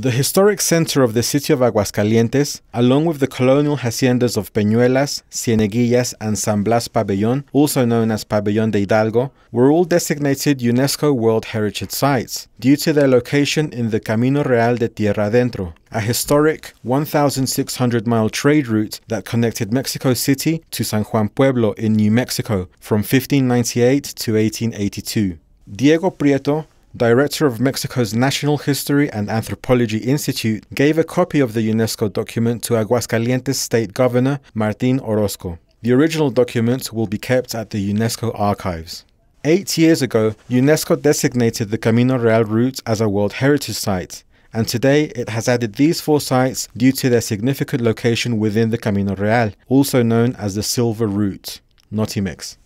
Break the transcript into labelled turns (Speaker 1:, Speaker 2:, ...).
Speaker 1: The historic center of the city of Aguascalientes, along with the colonial haciendas of Peñuelas, Cieneguillas, and San Blas Pabellón, also known as Pabellón de Hidalgo, were all designated UNESCO World Heritage Sites due to their location in the Camino Real de Tierra Adentro, a historic 1,600 mile trade route that connected Mexico City to San Juan Pueblo in New Mexico from 1598 to 1882. Diego Prieto, director of Mexico's National History and Anthropology Institute, gave a copy of the UNESCO document to Aguascalientes State Governor Martin Orozco. The original document will be kept at the UNESCO archives. Eight years ago, UNESCO designated the Camino Real route as a World Heritage Site, and today it has added these four sites due to their significant location within the Camino Real, also known as the Silver Route, Notimex.